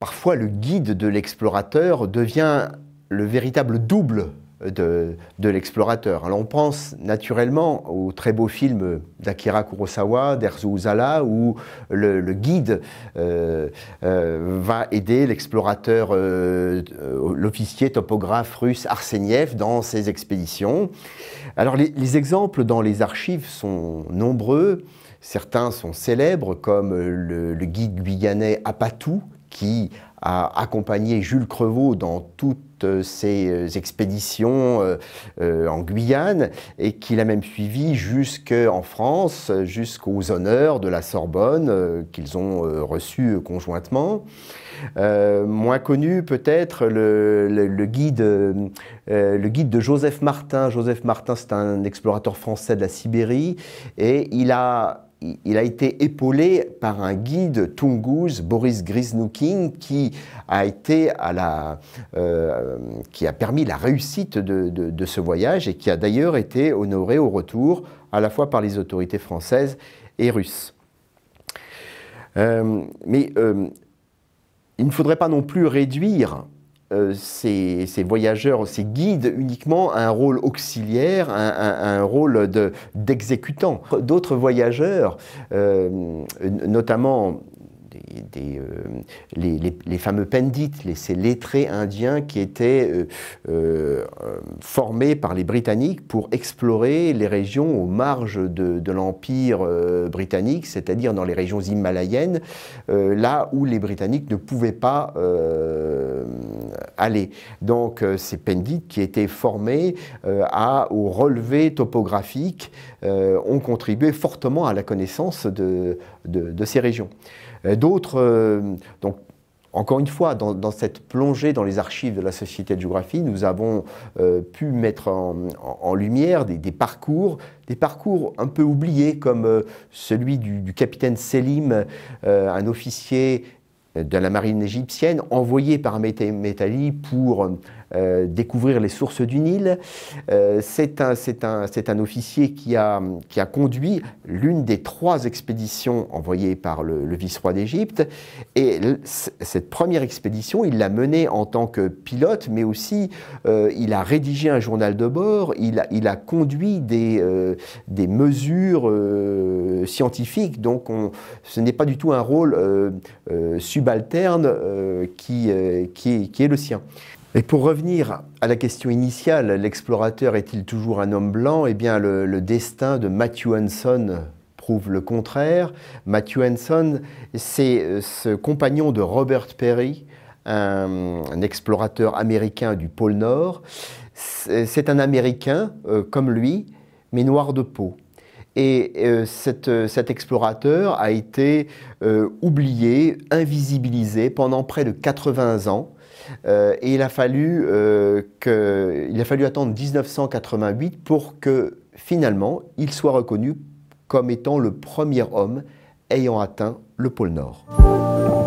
Parfois, le guide de l'explorateur devient le véritable double de, l'explorateur. Alors on pense naturellement aux très beaux films d'Akira Kurosawa, d'Erzu Uzala, où le, guide euh, euh, va aider l'explorateur, euh, l'officier topographe russe Arseniev dans ses expéditions. Alors les, exemples dans les archives sont nombreux. Certains sont célèbres, comme le guide guyanais Apatou, qui a accompagné Jules Crevaux dans toutes euh, ses euh, expéditions euh, en Guyane et qui l'a même suivi jusqu'en France, jusqu'aux honneurs de la Sorbonne qu'ils ont reçus conjointement. moins connu peut-être le, guide, le guide de Joseph Martin. Joseph Martin, c'est un explorateur français de la Sibérie et il a il a été épaulé par un guide tungus, Boris Grisnoukin, qui a été euh, qui a permis la réussite de, ce voyage et qui a d'ailleurs été honoré au retour à la fois par les autorités françaises et russes. Euh, mais euh, il ne faudrait pas non plus réduire euh, ces, voyageurs, ces guides uniquement un rôle auxiliaire, un, un, rôle d'exécutant. D'autres voyageurs, euh, notamment des, euh, les, les, fameux pendites, les, ces lettrés indiens qui étaient formés par les Britanniques pour explorer les régions aux marges de, de l'Empire britannique, c'est-à-dire dans les régions himalayennes, là où les Britanniques ne pouvaient pas aller. Donc euh, ces pendites qui étaient formés euh, à, aux relevés topographiques, euh, ont contribué fortement à la connaissance de, ces régions. D'autres, donc encore une fois, dans, cette plongée dans les archives de la Société de géographie, nous avons pu mettre en, lumière des, parcours, des parcours un peu oubliés, comme celui du, capitaine Selim, un officier de la marine égyptienne envoyée par Métali pour euh, euh, découvrir les sources du Nil. Euh, c'est un, officier qui a, conduit l'une des trois expéditions envoyées par le, vice-roi d'Égypte. Et cette première expédition, il l'a menée en tant que pilote, mais aussi euh, il a rédigé un journal de bord, il a, conduit des, mesures scientifiques. Donc ce n'est pas du tout un rôle subalterne qui est le sien. Et pour revenir à la question initiale, l'explorateur est-il toujours un homme blanc Eh bien, le, destin de Matthew Hanson prouve le contraire. Matthew Hanson, c'est euh, ce compagnon de Robert Perry, un, explorateur américain du pôle Nord. C'est un Américain euh, comme lui, mais noir de peau. Et euh, cet explorateur a été oublié, invisibilisé pendant près de 80 ans euh, et il a, fallu, euh, il a fallu attendre 1988 pour que finalement il soit reconnu comme étant le premier homme ayant atteint le pôle Nord.